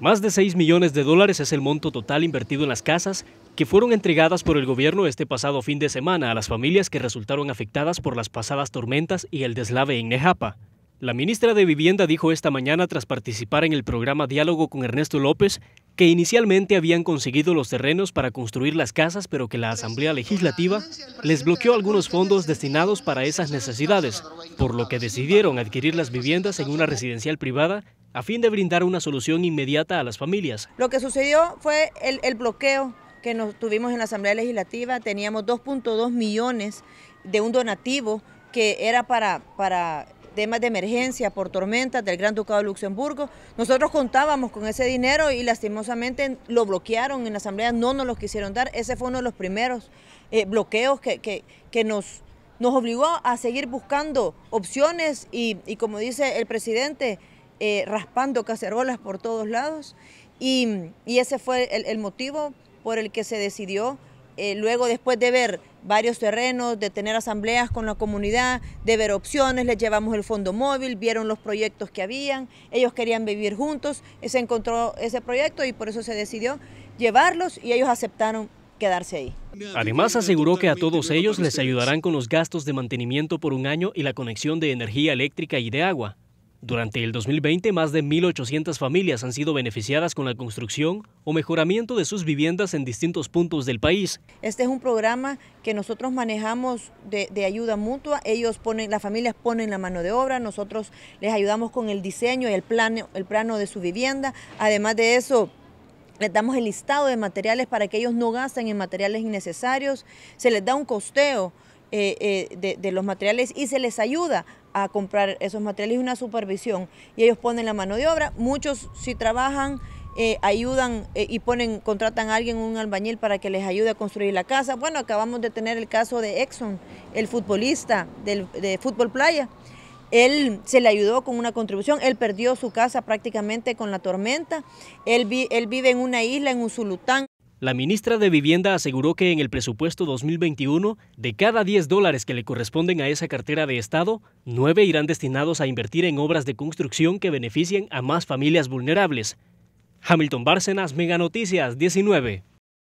Más de 6 millones de dólares es el monto total invertido en las casas que fueron entregadas por el gobierno este pasado fin de semana a las familias que resultaron afectadas por las pasadas tormentas y el deslave en Nejapa. La ministra de Vivienda dijo esta mañana tras participar en el programa Diálogo con Ernesto López que inicialmente habían conseguido los terrenos para construir las casas, pero que la Asamblea Legislativa les bloqueó algunos fondos destinados para esas necesidades, por lo que decidieron adquirir las viviendas en una residencial privada a fin de brindar una solución inmediata a las familias. Lo que sucedió fue el, bloqueo que nos tuvimos en la Asamblea Legislativa. Teníamos 2.2 millones de un donativo que era para, para temas de emergencia por tormentas del Gran Ducado de Luxemburgo. Nosotros contábamos con ese dinero y lastimosamente lo bloquearon en la Asamblea, no nos lo quisieron dar. Ese fue uno de los primeros eh, bloqueos que, que, nos, nos, obligó a seguir buscando opciones y, y como dice el presidente, eh, raspando cacerolas por todos lados y, ese fue el, motivo por el que se decidió, eh, luego después de ver varios terrenos, de tener asambleas con la comunidad, de ver opciones, les llevamos el fondo móvil, vieron los proyectos que habían, ellos querían vivir juntos, se encontró ese proyecto y por eso se decidió llevarlos y ellos aceptaron quedarse ahí. Además aseguró que a todos ellos les ayudarán con los gastos de mantenimiento por un año y la conexión de energía eléctrica y de agua. Durante el 2020, más de 1.800 familias han sido beneficiadas con la construcción o mejoramiento de sus viviendas en distintos puntos del país. Este es un programa que nosotros manejamos de, ayuda mutua. Ellos ponen, las familias ponen la mano de obra, nosotros les ayudamos con el diseño y el plano, el plano de su vivienda. Además de eso, les damos el listado de materiales para que ellos no gasten en materiales innecesarios. Se les da un costeo eh, eh, de, los materiales y se les ayuda a comprar esos materiales y una supervisión. Y ellos ponen la mano de obra, muchos si trabajan, eh, ayudan y ponen, contratan a alguien, un albañil para que les ayude a construir la casa. Bueno, acabamos de tener el caso de Exxon, el futbolista del, de fútbol playa. Él se le ayudó con una contribución, él perdió su casa prácticamente con la tormenta, él, él vive en una isla, en un Usulután. La ministra de Vivienda aseguró que en el presupuesto 2021, de cada 10 dólares que le corresponden a esa cartera de Estado, 9 irán destinados a invertir en obras de construcción que beneficien a más familias vulnerables. Hamilton Bárcenas, Mega Noticias 19.